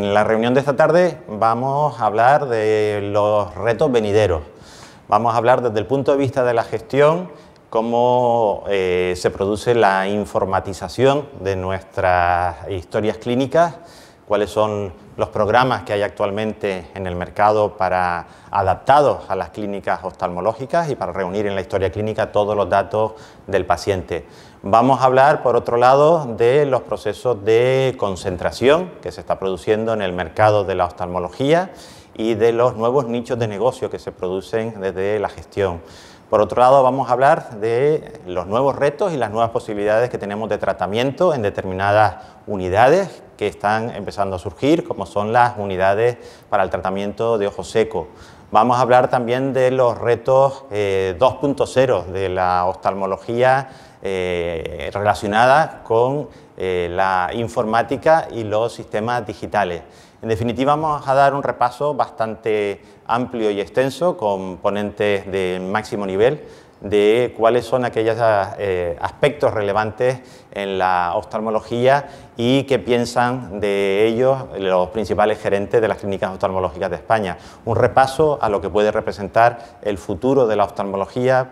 En la reunión de esta tarde vamos a hablar de los retos venideros. Vamos a hablar desde el punto de vista de la gestión cómo eh, se produce la informatización de nuestras historias clínicas cuáles son los programas que hay actualmente en el mercado para adaptados a las clínicas oftalmológicas y para reunir en la historia clínica todos los datos del paciente. Vamos a hablar, por otro lado, de los procesos de concentración que se está produciendo en el mercado de la oftalmología y de los nuevos nichos de negocio que se producen desde la gestión. Por otro lado, vamos a hablar de los nuevos retos y las nuevas posibilidades que tenemos de tratamiento en determinadas unidades que están empezando a surgir, como son las unidades para el tratamiento de ojo seco. Vamos a hablar también de los retos 2.0 eh, de la oftalmología eh, relacionadas con eh, la informática y los sistemas digitales. En definitiva, vamos a dar un repaso bastante amplio y extenso con ponentes de máximo nivel de cuáles son aquellos eh, aspectos relevantes en la oftalmología y qué piensan de ellos los principales gerentes de las clínicas oftalmológicas de España. Un repaso a lo que puede representar el futuro de la oftalmología.